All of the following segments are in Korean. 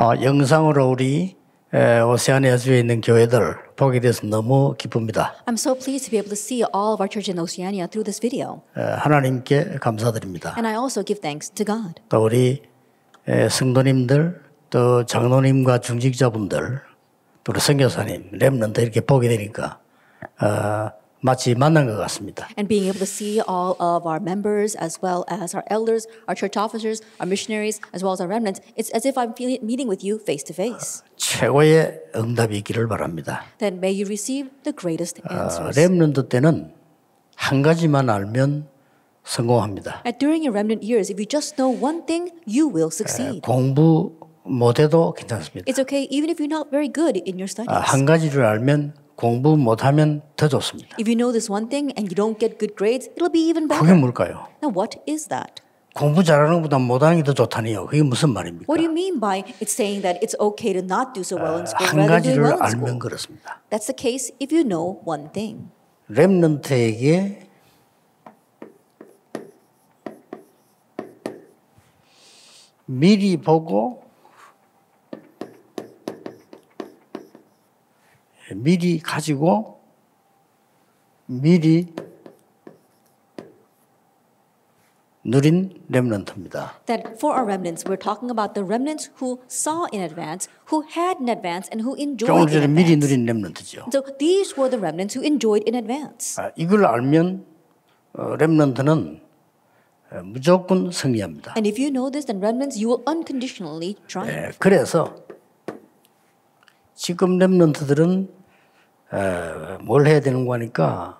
어, 영상으로 우리 에, 오세아니아 주에 있는 교회들 보게 돼서 너무 기쁩니다. I'm so pleased to be able to see all of our church in Oceania through this video. 에, 하나님께 감사드립니다. And I also give thanks to God. 또 우리 에, 성도님들 또 장로님과 중직자분들 또 우리 선교사님 렘넌트 이렇게 보게 되니까 어, 마치 만난 것 같습니다. And being able to see all of our members as well as our elders, our church officers, our missionaries as well as our remnants, it's as if I'm meeting with you face to face. 최고의 응답이기를 바랍니다. Then may you receive the greatest answers. 렘넌트 때는 한 가지만 알면 성공합니다. And during your remnant years, if you just know one thing, you will succeed. 공부 못해도 괜찮습니다. It's okay even if you're not very good in your studies. 한 가지를 알면 공부 못하면 더 좋습니다. If you know this one thing and you don't get good grades, it'll be even better. 그게 뭘까요? Now what is that? 공부 잘하는 것보다 못하는 게 더 좋다니요. 그게 무슨 말입니까? What do you mean by it's saying that it's okay to not do so well in school 한 rather than doing well in school? 알면 그렇습니다. That's the case if you know one thing. 렘넌트에게 미리 보고 미리 가지고 미리 누린 렘넌트입니다. That for our remnants, we're talking about the remnants who saw in advance, who had in advance, and who enjoyed in advance. 미리 누린 렘넌트죠. So these were the remnants who enjoyed in advance. 아, 이걸 알면 어, 렘넌트는 무조건 승리합니다. And if you know this, then remnants you will unconditionally triumph. 네, 그래서 지금 렘넌트들은 뭘 해야 되는 거니까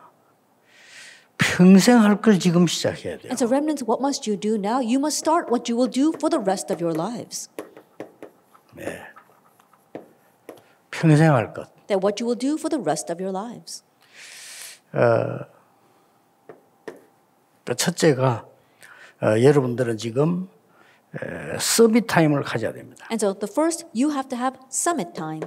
평생 할 걸 지금 시작해야 돼요. And so remnants, what must you do now? You must start what you will do for the rest of your lives. 네. 평생 할 것. That what you will do for the rest of your lives. 어, 또 첫째가 어, 여러분들은 지금 서밋 타임을 가져야 됩니다. And so the first, you have to have summit time.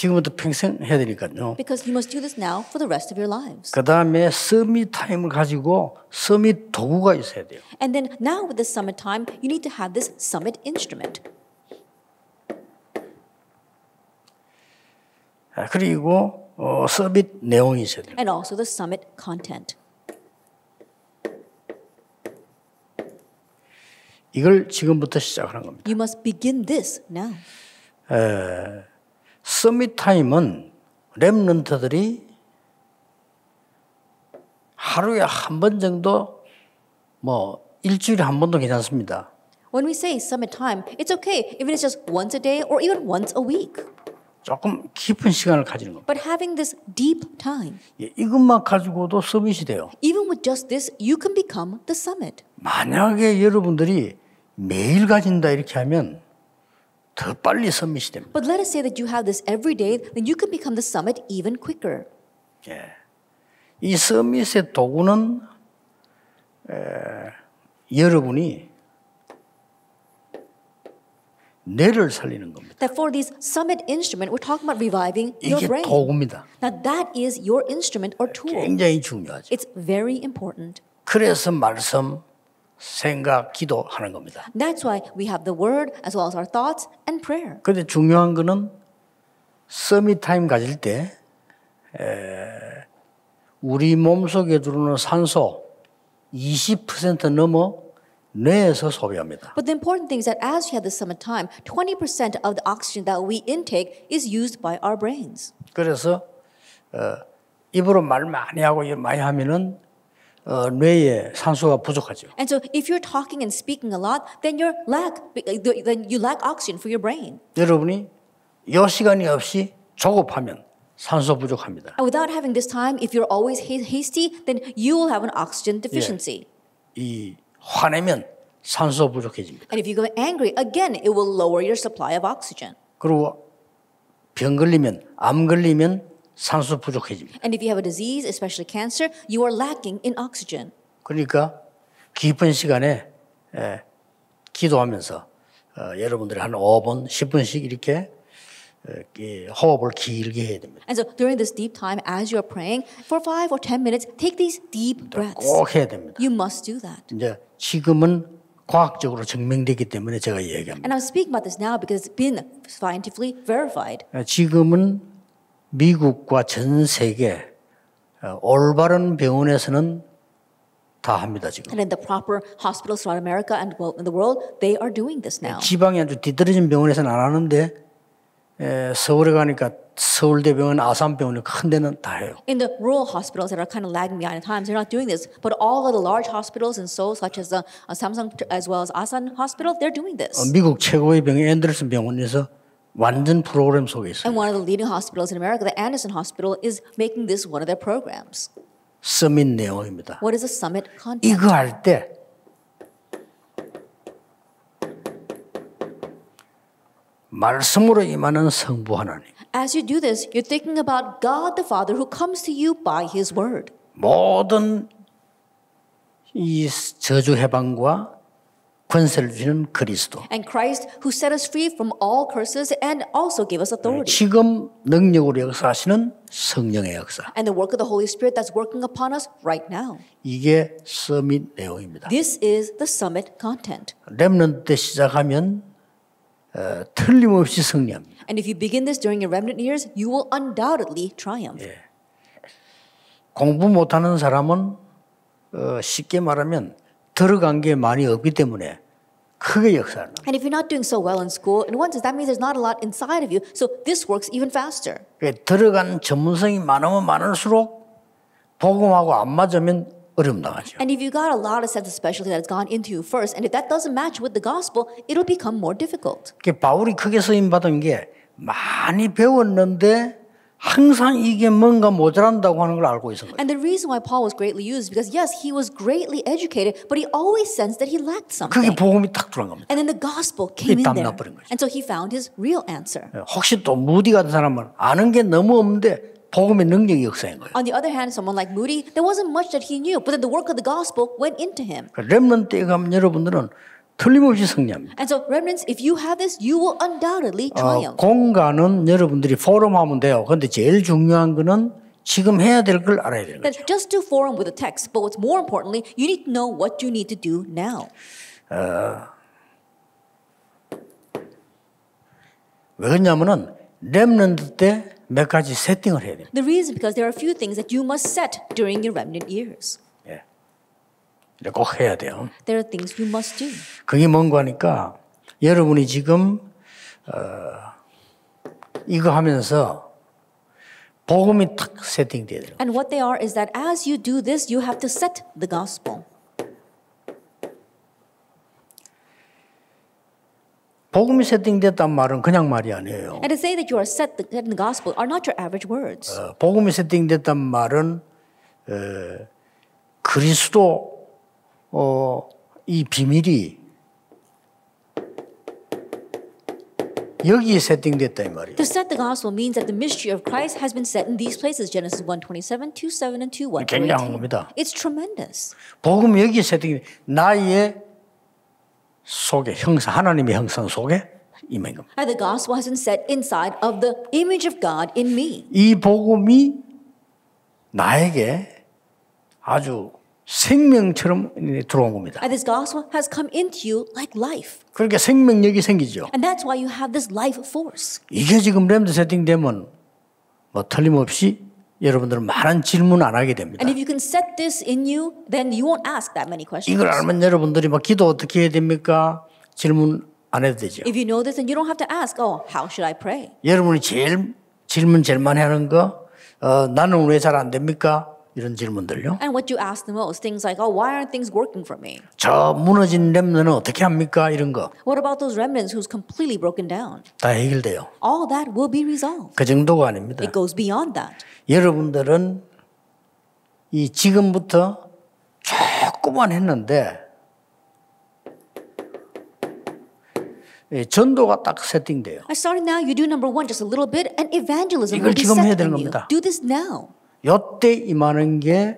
지금부터 평생 해야 되니까요. Because you must do this now for the rest of your lives. 그다음에 서밋 타임을 가지고 서밋 도구가 있어야 돼요. And then now with the summit time, you need to have this summit instrument. 그리고 어, 서밋 내용이 있어야 돼요. And also the summit content. 이걸 지금부터 시작하는 겁니다. You must begin this now. 에, 서밋타임은 랩런트들이 하루에 한 번 정도 뭐 일주일에 한 번도 괜찮습니다. When we say summit time, it's okay if it's just once a day or even once a week. 조금 깊은 시간을 가지는 겁니다. But having this deep time. 예, 이것만 가지고도 서밋이 돼요. Even with just this, you can become the summit. 만약에 여러분들이 매일 가진다 이렇게 하면 더 빨리 서밋이 됩니다. But let us say that you have this every day, then you can become the summit even quicker. 예. 이 서밋의 도구는 에, 여러분이 뇌를 살리는 겁니다. That for these summit instrument, we're talking about reviving your brain. 이게 도구입니다. Now that is your instrument or tool. 굉장히 중요하죠. It's very important. 그래서 말씀 생각, 기도하는 겁니다. That's why we have the word as well as our thoughts and prayer. 근데 중요한 거는 서밋 타임 가질 때 에, 우리 몸속에 들어오는 산소 20% 넘어 뇌에서 소비합니다. But the important thing is that as you have the summit time, 20% of the oxygen that we intake is used by our brains. 그래서 어, 입으로 말 많이 하고 많이 하면은 어, 뇌에 산소가 부족하죠. And so if you're talking and speaking a lot, then you lack then you lack oxygen for your brain. 여러분이 요 시간이 없이 조급하면 산소 부족합니다. And without having this time, if you're always hasty, then you will have an oxygen deficiency. 예, 이 화내면 산소 부족해집니다. And if you go angry, again it will lower your supply of oxygen. 그리고 병 걸리면 암 걸리면 산소 부족해집니다. And if you have a disease, especially cancer, you are lacking in oxygen. 그러니까 깊은 시간에 예, 기도하면서 어, 여러분들이 한 5분, 10분씩 이렇게 호흡을 길게 해야 됩니다. And so during this deep time, as you're praying for five or ten minutes, take these deep breaths. 꼭 해야 됩니다. You must do that. 이제 지금은 과학적으로 증명되기 때문에 제가 얘기합니다. And I'm speaking about this now because it's been scientifically verified. 지금은 미국과 전 세계 올바른 병원에서는 다 합니다 지금. And in the proper hospitals throughout America and in the world, they are doing this now. 지방에 아주 뒤떨어진 병원에서는 안 하는데 에, 서울에 가니까 서울대병원, 아산병원 큰 데는 다 해요. In the rural hospitals that are kind of lagging behind in times, they're not doing this. But all of the large hospitals in Seoul, such as the uh, Samsung as well as Asan Hospital, they're doing this. 어, 미국 최고의 병원 앤더슨 병원에서 완전 프로그램 속에 있어요. And one of the leading hospitals in America, the Anderson Hospital, is making this one of their programs. 서밋 내용입니다. What is a summit content? 이거 할때 말씀으로 임하는 성부 하나님. As you do this, you're thinking about God the Father who comes to you by His Word. 모든 이 저주 해방과 권세를 주시는 그리스도. And Christ who set us free from all curses and also gave us authority. 지금 능력으로 역사하시는 성령의 역사. And the work of the Holy Spirit that's working upon us right now. 이게 서밋 내용입니다. This is the summit content. 렘넌트 때 시작하면 어, 틀림없이 승리합니다. And if you begin this during your remnant years, you will undoubtedly triumph. 예. 공부 못하는 사람은 어, 쉽게 말하면 들어간 게 많이 없기 때문에 크게 역사를. And if you're not doing so well in school, in one sense that means there's not a lot inside of you, so this works even faster. 들어간 전문성이 많으면 많을수록 복음하고 안 맞으면 어려움 당하죠. And if you got a lot of sense of specialty that has gone into you first, and if that doesn't match with the gospel, it'll become more difficult. 바울이 크게 쓰임 받은 게 많이 배웠는데 항상 이게 뭔가 모자란다고 하는 걸 알고 있었어요. And the reason why Paul was greatly used because yes, he was greatly educated, but he always sensed that he lacked something. 그게 복음이 딱 들어간 겁니다. And then the gospel came in there. And so he found his real answer. 혹시 또 무디 같은 사람은 아는 게 너무 없는데 복음의 능력이 역사인 거예요. On the other hand, someone like Moody, there wasn't much that he knew, but the work of the gospel went into him. 렘넌트에 가면 여러분들은 틀림없이 승리합니다. And so remnants, if you have this, you will undoubtedly triumph. 어, 공간은 여러분들이 포럼하면 돼요. 근데 제일 중요한 거는 지금 해야 될 걸 알아야 되는 거죠. Just do forum with a text, but what's more importantly, you need to know what you need to do now. 어, 왜 그러냐면은 렘넌트 때몇 가지 세팅을 해야 돼요. The reason because there are a few things that you must set during your remnant years. 꼭 해야 돼요. There are things you must do. 그게 뭔가 하니까 여러분이 지금 어, 이거 하면서 복음이 탁 세팅돼야 돼요. And what they are is that as you do this, you have to set the gospel. 복음이 세팅됐단 말은 그냥 말이 아니에요. And to say that you are set in the gospel are not your average words. 어, 복음이 세팅됐단 말은 어, 그리스도 어, 이 비밀이 여기 세팅됐다 이 말이에요. To set the gospel means that the mystery of Christ has been set in these places Genesis 1:27, 2:7 and 2:1. 굉장한 겁니다. It's tremendous. 복음 여기 세팅 나의 속에 형상 하나님의 형상 속에 임한 겁니다. And the gospel has been set inside of the image of God in me. 이 복음이 나에게 아주 생명처럼 들어온 겁니다. And this gospel has come into you like life. 그러니까 생명력이 생기죠. And that's why you have this life force. 이게 지금 렘드 세팅되면 뭐 틀림없이 여러분들은 많은 질문 안 하게 됩니다. And if you can set this in you, then you won't ask that many questions. 이걸 알면 여러분들이 막 기도 어떻게 해야 됩니까? 질문 안 해도 되죠. If you know this, then you don't have to ask. Oh, how should I pray? 여러분이 제일 질문 제일 많이 하는 거, 어, 나는 왜 잘안 됩니까? 이런 질문들요. And what you ask the most, things like, oh, why aren't things working for me? 저 무너진 렘넌은 어떻게 합니까? 이런 거. What about those remnants who's completely broken down? 다 해결돼요. All that will be resolved. 그 정도가 아닙니다. It goes beyond that. 여러분들은 이 지금부터 조금만 했는데 예, 전도가 딱 세팅돼요. I started now. You do number one, just a little bit, and evangelism will be set in you. Do this now. 요때 임하는 게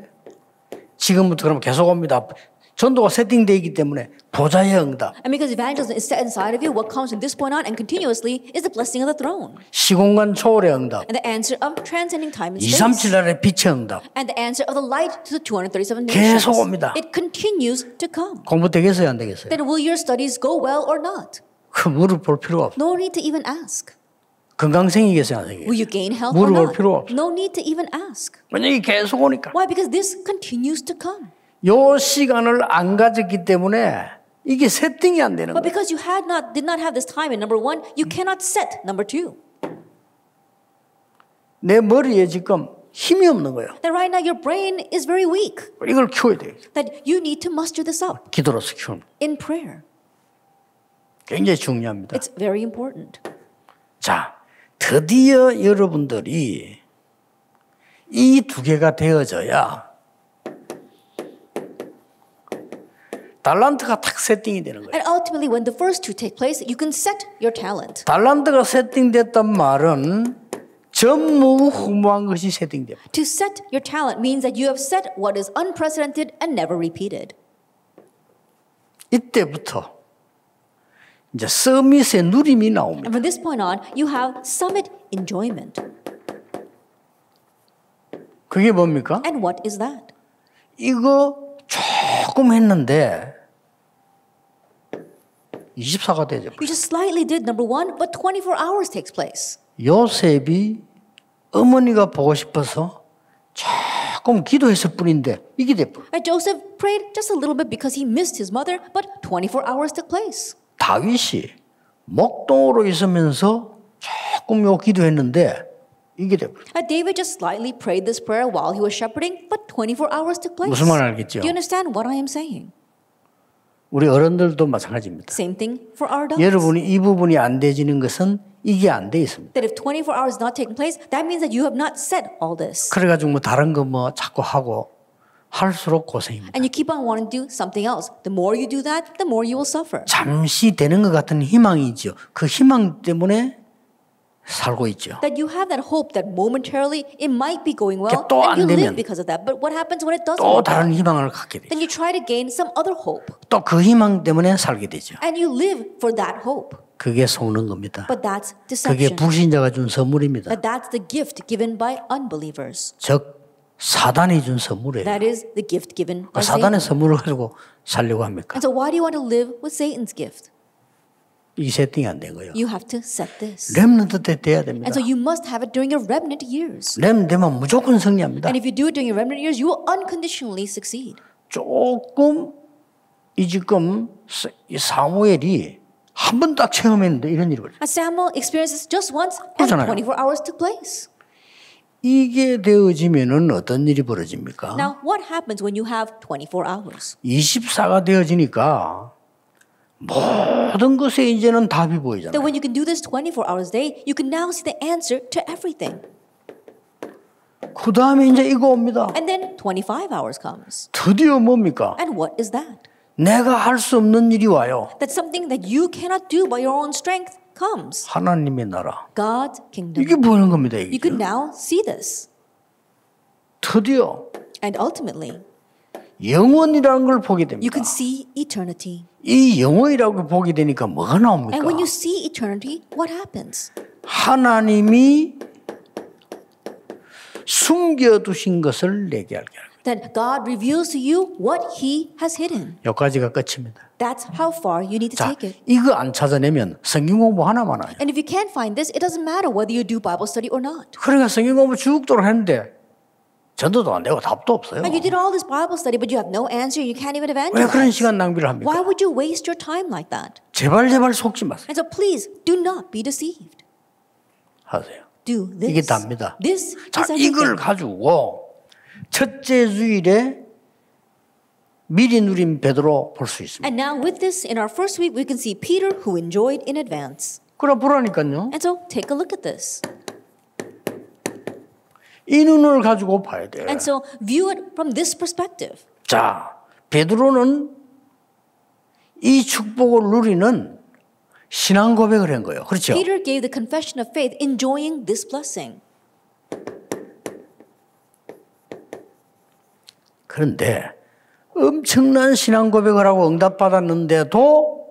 지금부터 그러면 계속 옵니다. 전도가 세팅되어 있기 때문에 보좌의 응답. And because evangelism is set inside of you, what comes from this point on and continuously is the blessing of the throne. 시공간 초월의 응답. And the answer of transcending time and space. 237날의 빛의 응답. And the answer of the light to the 237 nations. 계속 옵니다. It continues to come. 공부 되겠어요, 안 되겠어요? Then will your studies go well or not? 그 물을 볼 필요 없어. No need to even ask. 건강생이게 생각해요. Will you gain health 물어볼 필요 없어. No need to even ask. 왜냐면 계속 오니까. Why? Because this continues to come. 요 시간을 안 가졌기 때문에 이게 세팅이 안 되는 거예요. But because you had not did not have this time, and number one, you cannot set. Number two. 내 머리에 지금 힘이 없는 거예요. That right now your brain is very weak. 이걸 키워야 돼. That you need to muster this up. 기도로서 키우는. In prayer. 굉장히 중요합니다. It's very important. 자. 드디어 여러분들이 이 두 개가 되어져야 달란트가 탁 세팅이 되는 거예요. And ultimately when the first two take place, you can set your talent. 달란트가 세팅됐단 말은 전무후무한 것이 세팅됩니다. To set your talent means that you have set what is unprecedented and never repeated. 이때부터 이제 서밋의 누림이 나옵니다. And from this point on, you have summit enjoyment. 그게 뭡니까? And what is that? 이거 조금 했는데 24가 되죠. You just slightly did number one, but 24 hours takes place. 요셉이 어머니가 보고 싶어서 조금 기도했을 뿐인데 이게 돼. Joseph prayed just a little bit because he missed his mother, but 24 hours took place. 다윗이 목동으로 있으면서 조금 요 기도했는데 이게 돼. David just slightly prayed this prayer while he was shepherding, but 24 hours took place. 무슨 말 알겠죠? Do you understand what I am saying? 우리 어른들도 마찬가지입니다. Same thing for our adults. 여러분이 이 부분이 안 되지는 것은 이게 안 돼 있습니다. That if 24 hours not taking place, that means that you have not said all this. 그래가지고 뭐 다른 거 뭐 자꾸 하고 할수록 고생입니다. And you keep on wanting to do something else. The more you do that, the more you will suffer. 잠시 되는 것 같은 희망이지요. 그 희망 때문에 살고 있죠. That you have that hope that momentarily it might be going well, and you live because of that. But what happens when it doesn't? 또 다른 희망을 갖게 되죠. Then you try to gain some other hope. 또 그 희망 때문에 살게 되죠. And you live for that hope. 그게 속는 겁니다. But that's deception. 그게 불신자가 준 선물입니다. But that's the gift given by unbelievers. 즉 사단이 준 선물이에요. That is the gift given by 사단의 선물을 가지고 살려고 합니까? And so why do you want to live with Satan's gift? 이 세팅이 안된 거예요. You have to set this. 렘넌트 때 돼야 됩니다. And so you must have it during your remnant years. 렘 되면 무조건 승리합니다. And if you do it during your remnant years, you will unconditionally succeed. 조금 이 지금 사무엘이 한 번 딱 체험했는데 이런 일이 벌어요. Samuel experiences just once, and 24 hours took place. 이게 되어지면은 어떤 일이 벌어집니까? Now what happens when you have 24 hours? 24가 되어지니까 모든 것에 이제는 답이 보이잖아요. That when you can do this 24 hours a day, you can now see the answer to everything. 그 다음에 이제 이거 옵니다. And then 25 hours comes. 드디어 뭡니까? And what is that? 내가 할 수 없는 일이 와요. That's something that you cannot do by your own strength. comes. 하나님의 나라. God kingdom. 이게 보이는 겁니다. 이게. You could now see this. 드디어 and ultimately 영원이라는 걸 보게 됩니다. You could see eternity. 이 영원이라고 보게 되니까 뭐가 나옵니까? And when you see eternity, what happens? 하나님이 숨겨두신 것을 내게 알게 하라. That God reveals to you what He has hidden. 여기까지가 끝입니다. That's how far you need to 자, take it. 이거 안 찾아내면 성경 공부 하나 많아요. And if you can't find this, it doesn't matter whether you do Bible study or not. 그러니까 성경 공부 죽도록 했는데 전도도 안 되고 답도 없어요. And you did all this Bible study, but you have no answer. You can't even evangelize. 왜 그런 시간 낭비를 합니까? Why would you waste your time like that? 제발 제발 속지 마세요. And so please do not be deceived. 하세요. Do this. 이게 답니다. This 자, is 이걸 가지고 첫째 주일에 미리 누린 베드로 볼 수 있습니다. And now with this in our first week we can see Peter who enjoyed in advance. 그럼 보라니까요. And so take a look at this. 이 눈을 가지고 봐야 돼요. And so view it from this perspective. 자, 베드로는 이 축복을 누리는 신앙 고백을 한 거예요. 그렇죠? Peter gave the confession of faith enjoying this blessing. 그런데 엄청난 신앙 고백을 하고 응답받았는데도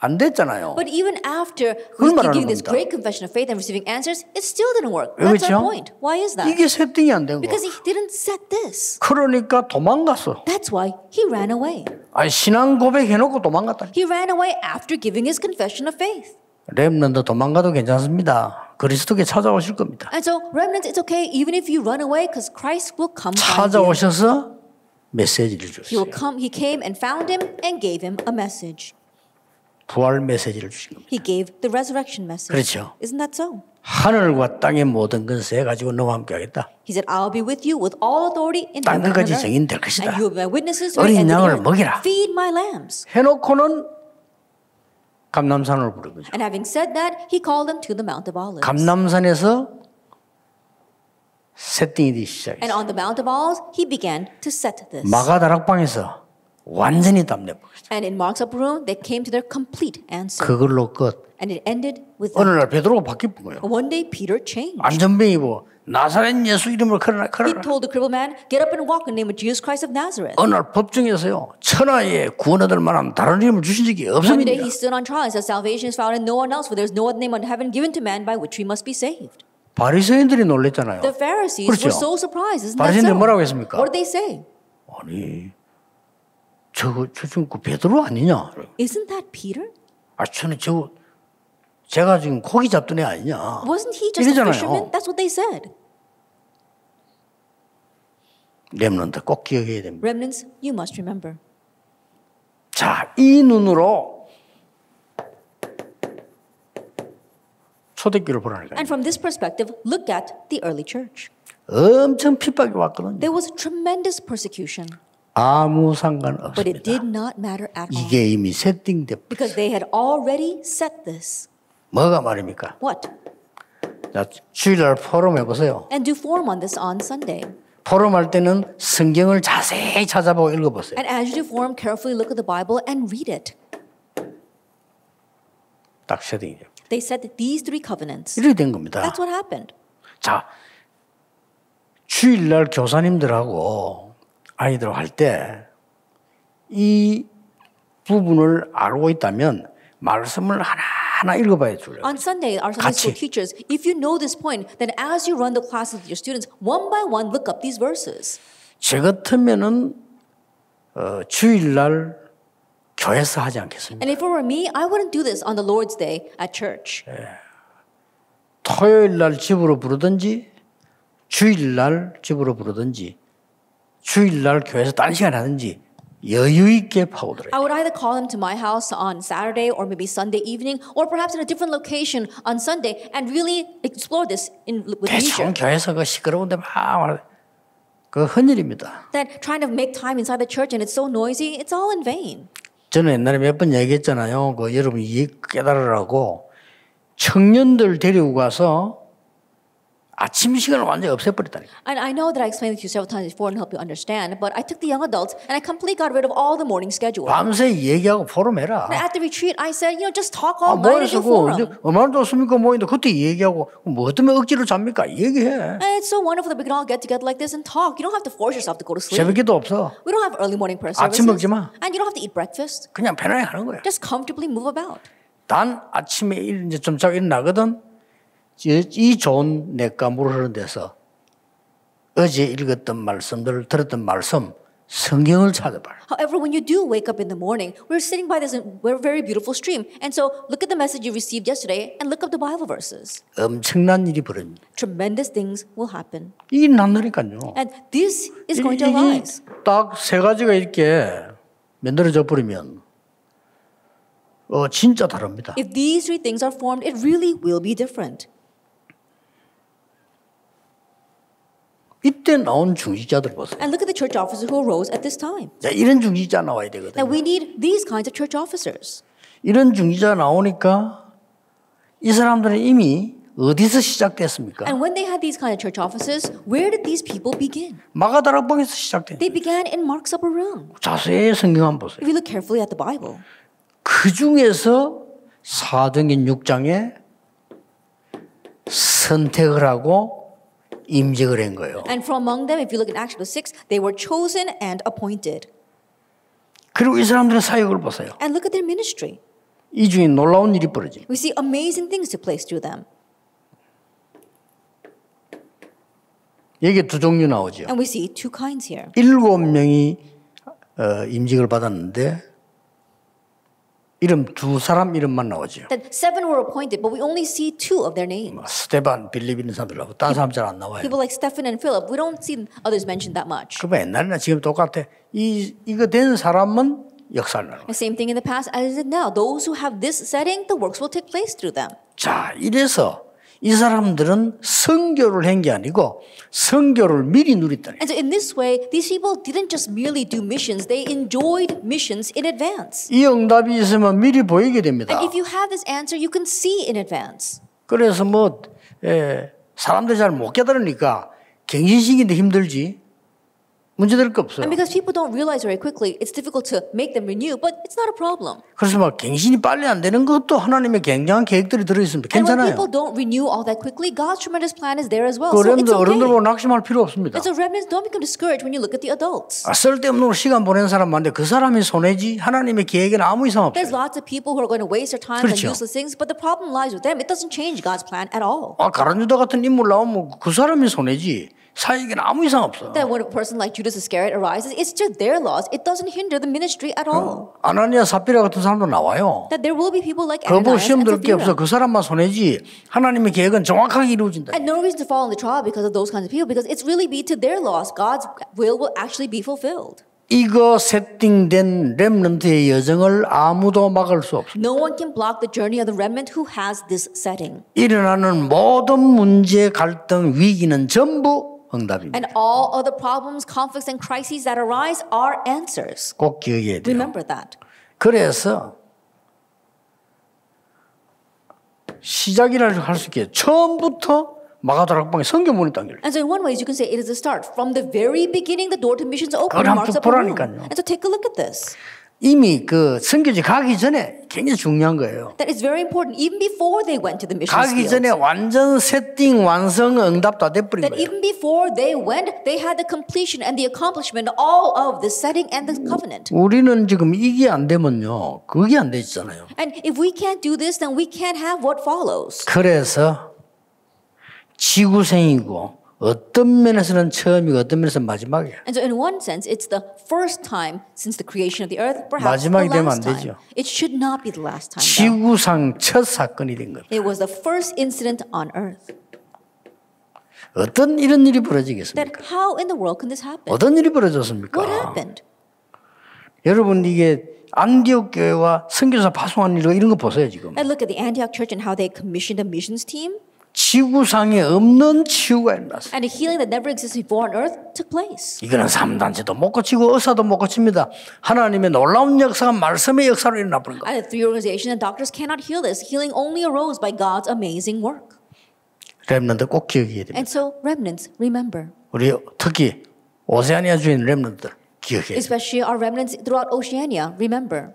안 됐잖아요. But even after giving this great confession of faith and receiving answers, it still didn't work. That's our point. Why is that? 이게 세팅이 안된 거. Because he didn't set this. 그러니까 도망갔어. That's why he ran away. 아 신앙 고백해놓고 도망갔다. He ran away after giving his confession of faith. 렘넌트 도망가도 괜찮습니다. 그리스도께 찾아오실 겁니다. And so remnant, it's okay even if you run away, because Christ will come. 찾아오셔서 메시지를 줬어요. He, come, he came and found him and gave him a message. 부활 메시지를 주신 겁니다. He gave the resurrection message. 그렇죠. Isn't that so? 하늘과 땅의 모든 것에 가지고 너와 함께하겠다. He said, I'll be with you with all authority in heaven and earth. 땅끝까지 증인 될 것이다. And you will be my witnesses. 어린 양을 먹이라. Feed my lambs. 해놓고는 감남산으로 부른 거죠. And having said that, he called them to the Mount of Olives. 감남산에서 세팅이 시작했어요. And on the Mount of Olives, he began to set this. 마가다락방에서 완전히 답내고. And in Mark's upper room, they came to their complete answer. 그걸로 끝. And it ended with. 어느 날 베드로가 바뀐 거예요. One day Peter changed. 안전병이고 나사렛 예수 이름으로 걸어라. 걸어라. He told the crippled man, get up and walk in the name of Jesus Christ of Nazareth. 어느 날 법정에서요 천하에 구원받을 만한 다른 이름을 주신 적이 없습니다. One day he stood on trial and said, salvation is found in no one else, for there is no other name under heaven given to man by which we must be saved. 바리새인들이 놀랬잖아요. The Pharisees 그렇죠? were so surprised. Isn't 바리새인들 so? 뭐라고 했습니까? What did they say? 아니 저거 저 지금 그 베드로 아니냐? Isn't that Peter? 아 저는 저 제가 지금 고기 잡던 애 아니냐? Wasn't he just 이러잖아요. a fisherman? That's what they said. 렘넌트 꼭 기억해야 됩니다. Remnants, you must remember. 자, 이 눈으로 초대교를 보라는 거예요. And from this perspective, look at the early church. 엄청 핍박이 왔거든요. There was tremendous persecution. 아무 상관없습니다. But it did not matter at all. 이게 이미 세팅됐어요. Because they had already set this. 뭐가 말입니까? What? 자, 주일날 포럼 해보세요. And do forum on this on Sunday. 포럼할 때는 성경을 자세히 찾아보고 읽어보세요. And as you do forum, carefully look at the Bible and read it. 딱 세팅이죠. They said these three covenants. 이렇게 된 겁니다. That's what happened. 자, 주일날 교사님들하고 아이들 할 때 이 부분을 알고 있다면 말씀을 하나하나 읽어봐야 줄요. On Sunday, our Sunday school teachers, if you know this point, then as you run the c l a s s with your students, one by one, look up these verses. 제 같으면은 어, 주일날 교회에서 하지 And if it were me, I wouldn't do this on the Lord's day at church. 토요일 날 집으로 부르든지 주일 날 집으로 부르든지 주일 날 교회에서 다른 시간에 하든지 여유 있게 파고들어요. I would either call them to my house on Saturday or maybe Sunday evening or perhaps at a different location on Sunday and really explore this in with leisure. 대충 교회에서 그 시끄러운데 막그 That trying to make time inside the church and it's so noisy, it's all in vain. 저는 옛날에 몇 번 얘기했잖아요. 그 여러분 이 깨달으라고 청년들 데리고 가서 아침 시간을 완전히 없애버렸다니까. And I know that I explained it to you several times before and help you understand, but I took the young adults and I completely got rid of all the morning schedule. 밤새 얘기하고 포럼해라. And at the retreat, I said, you know, just talk all 아, night at the forum. 얼마나 좋습니까 모인다. 그때 얘기하고 뭐 어쩌면 억지로 잡니까? 얘기해. And it's so wonderful that we can all get together like this and talk. You don't have to force yourself to go to sleep. 새벽기도 없어. We don't have early morning prayer services. 아침 먹지 마. And you don't have to eat breakfast. 그냥 편하게 하는 거야. Just comfortably move about. 단 아침에 이제 좀 자고 일어나거든. 이 좋은 내과 물으는 데서 어제 읽었던 말씀들, 들었던 말씀, 성경을 찾아봐요. However, when you do wake up in the morning, we're sitting by this very beautiful stream, and so look at the message you received yesterday and look up the Bible verses. 엄청난 일이 벌어져. Tremendous things will happen. 이게 나니까요. And this is going to arise. 딱세 가지가 이렇게 만들어져 버리면 어 진짜 다릅니다. If these three things are formed, it really will be different. 이때 나온 중직자들 보세요. And look at the church officers who arose at this time. 자, 이런 중직자 나와야 되거든요. Now we need these kinds of church officers. 이런 중직자 나오니까 이 사람들은 이미 어디서 시작됐습니까? And when they had these kind of church offices, where did these people begin? 마가다락방에서 시작된. They began in Mark's upper room. 자세히 성경 한번 보세요. If you look carefully at the Bible. 그 중에서 사도행전 6장에 선택을 하고 임직을 한 거예요. And from among them, if you look at Acts 6, they were chosen and appointed. 그리고 이 사람들의 사역을 보세요. And look at their ministry. 이 중에 놀라운 일이 벌어지. We see amazing things took place to them. 여기 두 종류 나오죠. And we see two kinds here. 일곱 명이 어, 임직을 받았는데 이름 두 사람 이름만 나오죠. That seven were appointed, but we only see two of their names. 스테반, 빌립 이런 사람들 나오고 다른 사람 잘안 나와요. People like Stephen and Philip, we don't see others mentioned that much. 그럼 옛날이나 지금 똑같아. 이 이거 된 사람은 역사를 나는. The same thing in the past as it is now. Those who have this setting, the works will take place through them. 자, 이래서 이 사람들은 선교를 한 게 아니고 선교를 미리 누렸다. And so in this way, these people didn't just merely do missions; they enjoyed missions in advance. 이 응답이 있으면 미리 보이게 됩니다. And if you have this answer, you can see in advance. 그래서 뭐 에, 사람들 잘 못 깨달으니까 갱신시키는데 힘들지. 문제될 게 없어요. And because people don't realize very quickly, it's difficult to make them renew, but it's not a problem. 그래서 막 갱신이 빨리 안 되는 것도 하나님의 굉장한 계획들이 들어 있습니다. 괜찮아요. And when people don't renew all that quickly, God's tremendous plan is there as well. So it's okay. 어른들 보고 낙심할 필요 없습니다. And so remnants don't become discouraged when you look at the adults. 아, 쓸데없는 시간 보내는 사람 많은데 그 사람이 손해지 하나님의 계획에는 아무 이상 없어요. There's lots of people who are going to waste their time 그렇죠. on useless things, but the problem lies with them. It doesn't change God's plan at all. 아 가룟유다 같은 인물 나오면 그 사람이 손해지. 사역에는 아무 이상 없어. That when a person like Judas Iscariot arises, it's just their loss. It doesn't hinder the ministry at all. 아나니아 사피라 같은 사람도 나와요. That there will be people like Ananias. 시험 들게 없어. 그 사람만 손해지. 하나님의 계획은 정확하게 이루어진다. And no reason to fall in the trial because of those kinds of people because it's really be to their loss. God's will will actually be fulfilled. 이거 세팅된 렘넌트의 여정을 아무도 막을 수 없어. No one can block the journey of the remnant who has this setting. 일어나는 모든 문제, 갈등, 위기는 전부 응답입니다. And all other problems, conflicts and crises that arise are answers. 꼭 기억해야 돼요. Remember that. 그래서 시작이라 할수 있게 처음부터 마가다락방에 성경 문이 딱 And so in one way you can say it is a start from the very beginning the door to missions open 보라니까요. And so take a look at this. 이미 그 선교지 가기 전에 굉장히 중요한 거예요. That is very important even before they went to the mission 가기 field. 전에 완전 세팅 완성 응답 다 돼버린 거예요. That even before they went, they had the completion and the accomplishment all of the setting and the covenant. 우리는 지금 이게 안 되면요, 그게 안 되잖아요. And if we can't do this, then we can't have what follows. 그래서 지구생이고 어떤 면에서는 처음이고 어떤 면에서는 마지막이야. And so in one sense it's the first time since the creation of the earth perhaps the last time. It should not be the last time. 지구상 첫 사건이 된 겁니다. It was the first incident on earth. 어떤 이런 일이 벌어지겠습니까? That how in the world can this happen? 어떤 일이 벌어졌습니까? What happened? 여러분 이게 안디옥 교회와 선교사 파송한 일 이런 거 보세요 지금. And look at the Antioch church and how they commissioned a missions team. 지구상에 없는 치유가 일어났어요. And a healing that never existed before on earth took place. 이거는 삼단체도 못 고치고 의사도 못 고칩니다. 하나님의 놀라운 역사가 말씀의 역사로 일어나 버린 거. And through organization and doctors cannot heal this. Healing only arose by God's amazing work. 렘넌트 꼭 기억해야 됩니다. And so remnants remember. 우리 특히 오세아니아 주인 렘넌트들 기억해야 Especially our remnants throughout Oceania remember.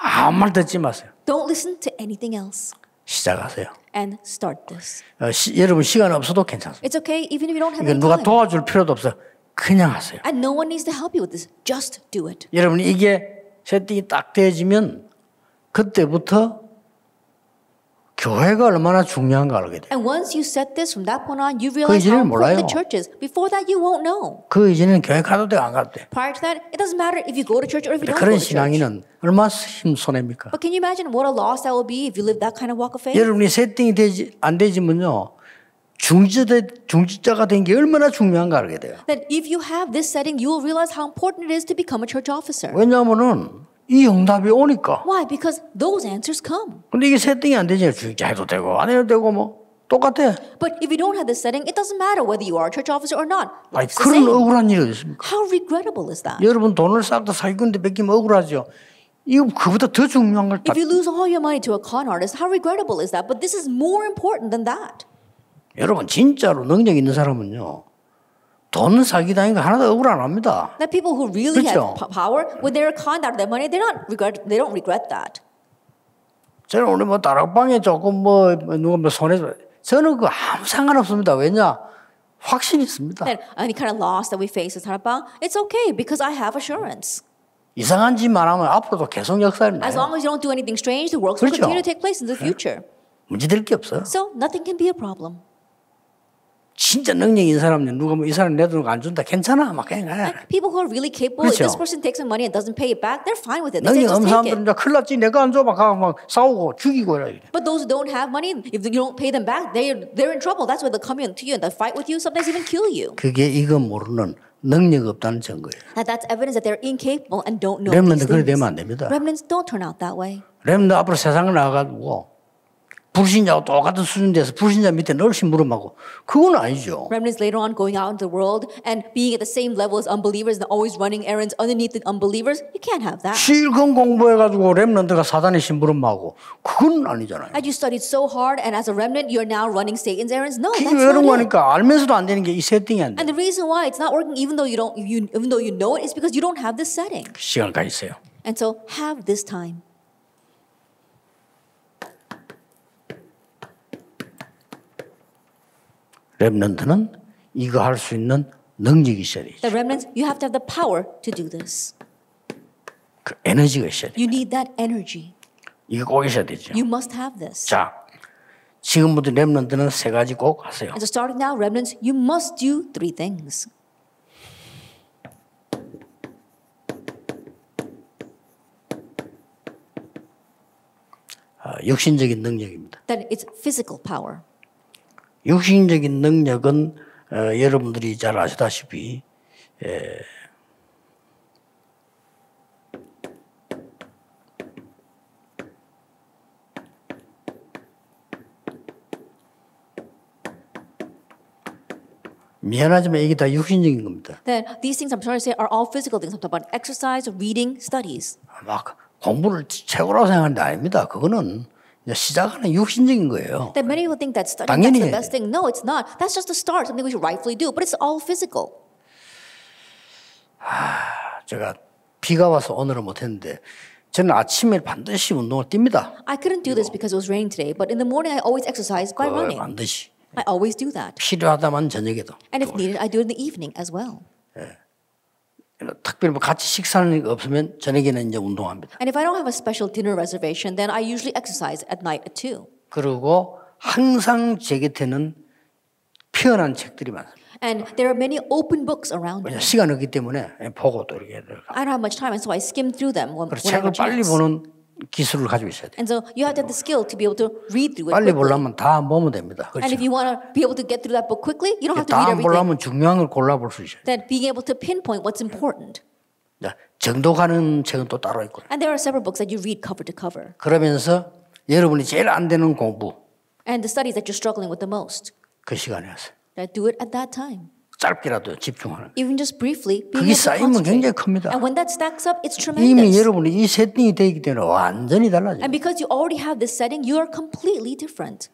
아무 말 듣지 마세요. Don't listen to anything else. 시작하세요. and start this. 어, 시, 여러분 시간 없어도 괜찮습니다. It's okay even if you don't have any time. 누가 도와줄 필요도 없어. 그냥 하세요. And no one needs to help you with this. Just do it. 여러분 이게 세팅이 딱 되어지면 그때부터 교회가 얼마나 중요한가 알게 돼. And once you set this from that point on, you realize how important the church is. Before that, you won't know. 그 이전에는 교회 가도 돼, 안 가도 돼. Prior to that, it doesn't matter if you go to church or if you don't go to church. 그런 신앙인은 얼마나 힘 손해입니까? But can you imagine what a loss that will be if you live that kind of walk of faith? 여러분이 세팅이 되지 안 되지면요. 중지자 중지자가 된 게 얼마나 중요한가 알게 돼요. That if you have this setting, you will realize how important it is to become a church officer. 왜냐하면은 이 응답이 오니까. Why? Because those answers come. 근데 이게 세팅이 안 되지. 주의자 해도 되고 안 해도 되고 뭐 똑같아. But if you don't have this setting, it doesn't matter whether you are a church officer or not. 아니 그런 억울한 일이 있습니까? How regrettable is that? 여러분 돈을 싹다 사기꾼데 뺏기면 억울하죠. 이거 그보다 더 중요한 걸. If you lose all your money to a con artist, how regrettable is that? But this is more important than that. 여러분 진짜로 능력 있는 사람은요. 돈 사기당인 거 하나도 억울 안 합니다. The people who really 그렇죠? have power with their conduct, their money, they don't regret, they don't regret that. 저는 오늘 뭐 다락방에 조금 뭐 누가 뭐 손해 저는 그 아무 상관 없습니다. 왜냐 확신 있습니다. That any kind of loss that we face at 다락방, it's okay because I have assurance. 이상한 짓만 하면 앞으로도 계속 역사입니다. As long as you don't do anything strange, the works 그렇죠? will continue to take place in the future. 문제될 게 없어요. So nothing can be a problem. 진짜 능력 있는 사람은 누가 뭐 이 사람 내돈안 준다 괜찮아 막 그냥 가야. Like people who are really capable, 그렇죠? if this person takes some money and doesn't pay it back, they're fine with it. They just take it. 나 큰일 났지 내가 안줘막 가고 막 싸우고 죽이고 이래. But those who don't have money, if you don't pay them back, they they're in trouble. That's why they'll come in to you and they'll fight with you, sometimes even kill you. 그게 이거 모르는 능력 없다는 증거예요. And that's evidence that they're incapable and don't know. 렘넌트 그래 되면 안 됩니다. Remnants don't turn out that way. 렘넌트 앞으로 세상 나가고. 불신자와 똑같은 수준돼서 불신자 밑에 널시 무름하고 그건 아니죠. Remnants later on going out into the world and being at the same level as unbelievers and always running errands underneath the unbelievers, you can't have that. 실컷 공부해가지고 렘넌트가 사단의 심부름하고 그건 아니잖아요. As you studied so hard and as a remnant, you're now running Satan's errands. No, that's not it. 그런 거니까 알면서도 안 되는 게이 세팅이 안 돼. And the reason why it's not working, even though you don't, you, even though you know it, is because you don't have this setting. 시간까지 있어요. And so have this time. 렘넌트는 이거 할 수 있는 능력이 있어야 돼. The remnants, you have to have the power to do this. 그 에너지가 있어야 돼. You need that energy. 이거 꼭 있어야 되죠. You must have this. 자, 지금부터 렘넌트는 세 가지 꼭 하세요. And so starting now, remnants, you must do three things. 아, 육신적인 능력입니다. Then it's physical power. 육신적인 능력은 어, 여러분들이 잘 아시다시피 에, 미안하지만 이게 다 육신적인 겁니다. Then these things I'm sorry to say are all physical things. I'm talking about exercise, reading, studies. 막 공부를 최고라고 생각하는 게 아닙니다. 그거는 시작하는 육신적인 거예요. That many people think that studying 당연히 that's the best thing. No, it's not. That's just a start, something we should rightfully do, but it's all physical. 아, 제가 비가 와서 오늘은 못했는데 저는 아침에 반드시 운동을 뜁니다. I couldn't do this because it was raining today, but in the morning I always exercise by running. 반드시. I always do that. 필요하다면 저녁에도. And if needed, I do it in the evening as well. 특별히 뭐 같이 식사는 없으면 저녁에는 이제 운동합니다. And if I don't have a special dinner reservation, then I usually exercise at night at 2. 그리고 항상 제 곁에는 피어난 책들이 많습니다. And there are many open books around me. 시간 없기 때문에 보고 또 이렇게 들어가. I don't have much time, and so I skim through them when, when I have a chance. 책을 빨리 보는 기술을 가지고 있어야 돼. And so you have to have the skill to be able to read through it. 빨리 보려면 다 보면 됩니다. 그렇죠? And if you want to be able to get through that book quickly, you don't have to read everything. 다 보려면 중요한 걸 골라 볼수 있어요. That being able to pinpoint what's important. 정독하는 책은 또 따로 있고. And there are several books that you read cover to cover. 그러면서 여러분이 제일 안 되는 공부. And the studies that you're struggling with the most. 그 시간에 하세요. That do it at that time. 짧게라도 집중하는. Even just briefly. 그게 쌓이면 굉장히 큽니다. And when that stacks up, it's tremendous. 이미 여러분이 이 세팅이 되기 때문에 완전히 달라져요. And because you already have this setting, you are completely different.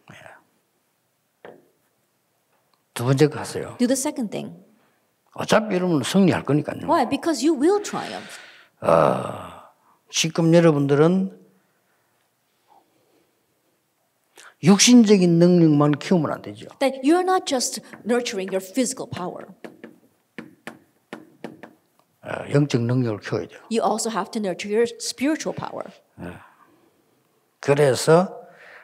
두 번째 가세요. Do the second thing. 어차피 이러면 승리할 거니까요. Why? Because you will triumph. 아, 지금 여러분들은 육신적인 능력만 키우면 안 되죠. That you're not just nurturing your physical power. 아, 영적 능력을 키워야죠. You also have to nurture your spiritual power. 아, 그래서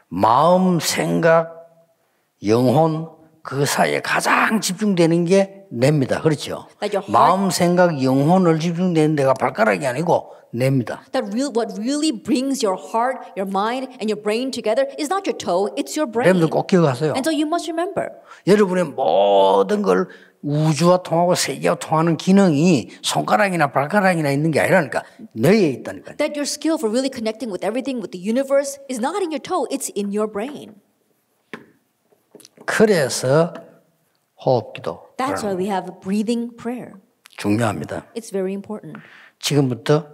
마음, 생각, 영혼 그 사이에 가장 집중되는 게 냅니다. 그렇죠? 마음, 생각, 영혼을 집중내는 데가 발가락이 아니고 냅니다. That real, what really brings your heart, your mind, and your brain together is not your toe, it's your brain. 여러분들 꼭 기억하세요. And so you must remember. 여러분의 모든 걸 우주와 통하고 세계와 통하는 기능이 손가락이나 발가락이나 있는 게 아니라니까 뇌에 있다니까. That your skill for really connecting with everything, with the universe, is not in your toe, it's in your brain. 그래서 호흡기도. That's why we have breathing prayer. 중요합니다. It's very important. 지금부터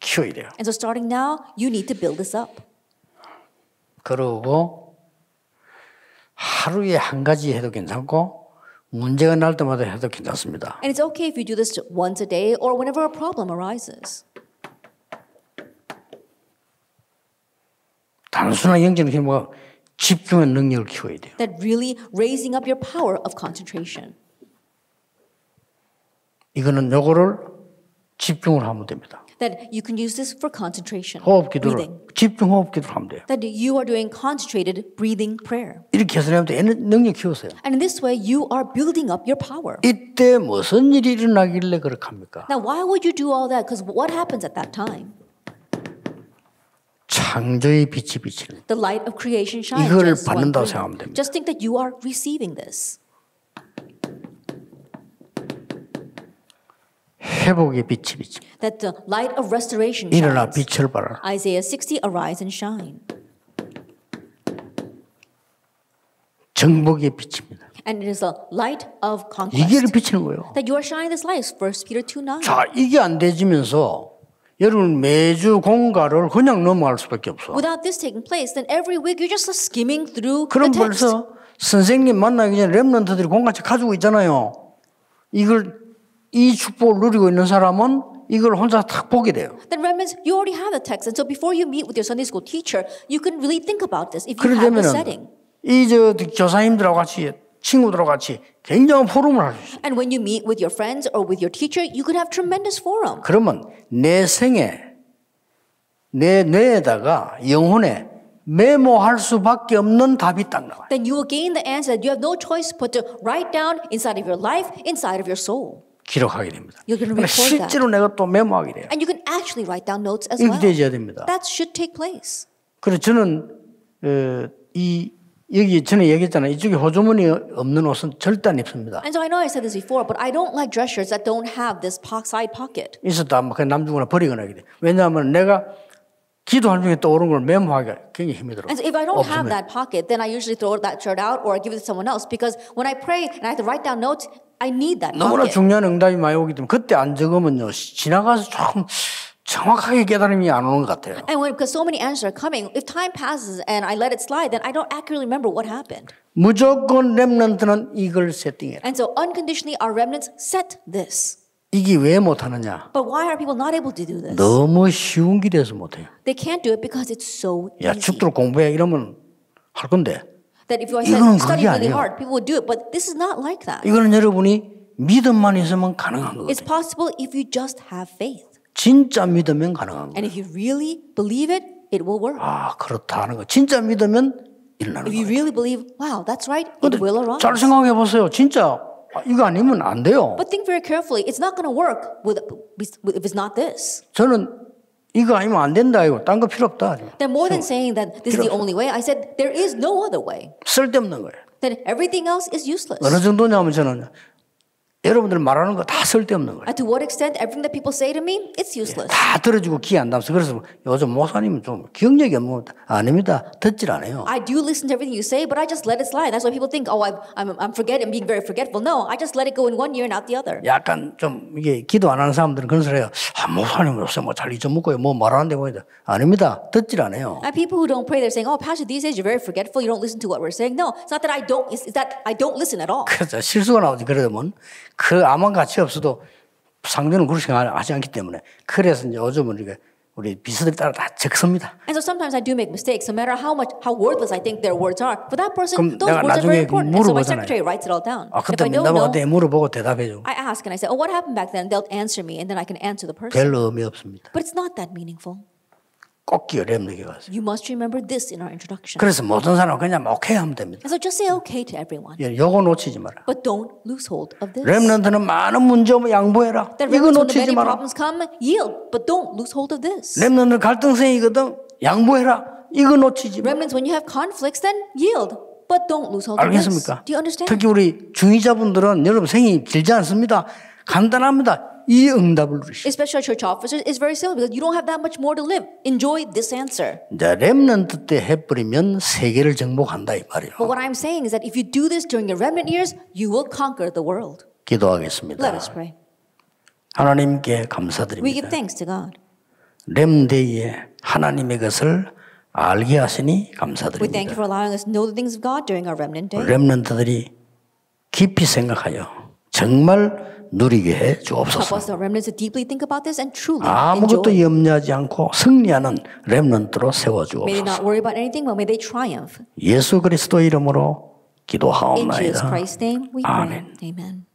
키워야 돼요. And so starting now, you need to build this up. 그러고 하루에 한 가지 해도 괜찮고 문제가 날 때마다 해도 괜찮습니다. And it's okay if you do this once a day or whenever a problem arises. 단순한 영적인 힘과 집중한 능력을 키워야 돼요. That really raising up your power of concentration. 이거는 요거를 집중을 하면 됩니다. That you can use this for concentration. 호흡 기도를 집중 호흡 기도를 하면 돼요. That you are doing concentrated breathing prayer. 이렇게 해서 하면 능력 키우세요. And in this way you are building up your power. 이때 무슨 일이 일어나길래 그렇게 합니까? Now why would you do all that? Because what happens at that time? 창조의 빛이 The light of creation shines. 이거를 just 받는다고 생각하면 됩니다. Just think that you are receiving this. 회복의 빛이 비치. That the light of restoration shines. 일어나 빛을 발하라. Isaiah 60 arise and shine. 정복의 빛입니다. And it is a light of conquest. 이게를 비치는 거예요. That you are shining this light. First Peter 2:9. 자, 이게 안 되지면서 여러분 매주 공가를 그냥 넘어갈 수밖에 없어. Without this taking place, then every week you're just skimming through the 그럼 text. 벌써 선생님 만나기 전에 렘넌트들이 공같이 가지고 있잖아요. 이걸 이 축복을 누리고 있는 사람은 이걸 혼자 탁 보게 돼요. Then remnants, you already have the text, and so before you meet with your Sunday school teacher, you can really think about this if you have the 그러려면은 setting. 이저 교사님들하고 같이 친구들 같이 굉장한 포럼을 할수 있어요. And when you meet with your friends or with your teacher, you could have tremendous forum. 그러면 내 생에 내 뇌에다가 영혼에 메모할 수밖에 없는 답이 딱 나와. Then you will gain the answer that you have no choice but to write down inside of your life, inside of your soul. 기록하게 됩니다. 그러니까 실제로 that. 내가 또 메모하게 돼요. And you can actually write down notes as well. 이게 돼야 됩니다. That should take place. 그래서 저는 어, 이 여기 전에 얘기했잖아요. 이쪽에 호주머니 없는 옷은 절대 안 입습니다. And so I know I said this before, but I don't like dress shirts that don't have this side pocket. 있었다 아마 그 남주거나 버리거나 그래. 왜냐하면 내가 기도하는 중에 떠오른 걸 메모하기가 굉장히 힘이 들어. And so if I don't 없으면. have that pocket, then I usually throw that shirt out or I give it to someone else because when I pray and I have to write down notes, I need that. 너무나 pocket. 중요한 응답이 많이 오기 때문에 그때 안 적으면요 지나가서 조금. 정확하게 깨달음이 안 오는 것 같아요. And when because so many answers are coming, if time passes and I let it slide, then I don't accurately remember what happened. 무조건 렘넌트는 이걸 세팅해. And so unconditionally our remnants set this. 이게 왜 못하느냐? But why are people not able to do this? 너무 쉬운 길에서 못해요. They can't do it because it's so easy. 야 죽도록 공부해 이러면 할 건데. That if I said study really hard, people would do it, but this is not like that. 이거는 여러분이 믿음만 있으면 가능한 거예요. It's possible if you just have faith. 진짜 믿으면 가능한 거예요. And if you really believe it, it will work. 아 그렇다는 거. 진짜 믿으면 일어나는 If you really believe, wow, that's right, it will arise. 잘 생각해 보세요. 진짜 이거 아니면 안 돼요. But think very carefully. It's not going to work with, if it's not this. 저는 이거 아니면 안안 이거 딴거 필요 없다. Then more than saying that this is the only way, I said there is no other way. 쓸데없는 거예요. Then everything else is useless. 어느 정도냐면 저는 여러분들 말하는 거 다 쓸데없는 거예요. To what extent everything that people say to me, it's useless. 다 들어주고 기회 안 담서 그래서 요즘 목사님은 좀 경력이 없는 아닙니다. 듣질 않아요. I do listen to everything you say, but I just let it slide. That's why people think, oh, I'm I'm forget and being very forgetful. No, I just let it go in one year and out the other. 약간 좀 이게 기도 안 하는 사람들은 그런 소리예요. 아, 목사님 요새 뭐잘 잊어먹고요, 뭐 말하는데 뭐다. 아닙니다. 듣질 않아요. And people who don't pray, they're saying, oh, Pastor, these days you're very forgetful. You don't listen to what we're saying. No, it's not that I don't. It's that I don't listen at all. 그래서 실수가 나오지 그러면. 그 아무 가치 없어도 상대는 그렇게 생각하지 않기 때문에 그래서 이제 요즘은 이렇게 우리 비서들 따라 다 적습니다. And so sometimes I do make mistakes, no matter how much how worthless I think their words are. For that person, those words are very important. And so my secretary writes it all down. 아, 그때 내가 어때 물어보고 대답해 줘. I ask and I say, oh, what happened back then? They'll answer me, and then I can answer the person. 별 의미 없습니다. But it's not that meaningful. 꼭 기억해야 가지고. You must remember this in our introduction. 그래서 모든 사람 그냥 목회하면 됩니다. And so just say okay to everyone. 예, 요거 놓치지 마라. But don't lose hold of this. 렘넌트는 많은 문제면 양보해라. 이거 놓치지 마라. Problems come, yield, but don't lose hold of this. 렘넌트 갈등생이거든. 양보해라. 이거 놓치지 마. Remnants when you have conflicts then yield. But don't lose hold of this. 알겠습니까? Do you understand? 특히 우리 중위자분들은 여러분 생이 길지 않습니다. 간단합니다. 이 응답을 누리십시오. Especially our church officers, it's very simple because you don't have that much more to live. Enjoy this answer. 자, 렘넌트 때 해버리면 세계를 정복한다 이 말이에요. But what I'm saying is that if you do this during your remnant years, you will conquer the world. 기도하겠습니다. Let us pray. 하나님께 감사드립니다. We give thanks to God. 렘데이에 하나님의 것을 알게 하시니 감사드립니다. We thank you for allowing us to know the things of God during our remnant day. 렘넌트들이 깊이 생각하여 정말 누리게 해 주옵소서. 아무것도 염려하지 않고 승리하는 렘넌트로 세워 주옵소서. 예수 그리스도 이름으로 기도하옵나이다. 아멘.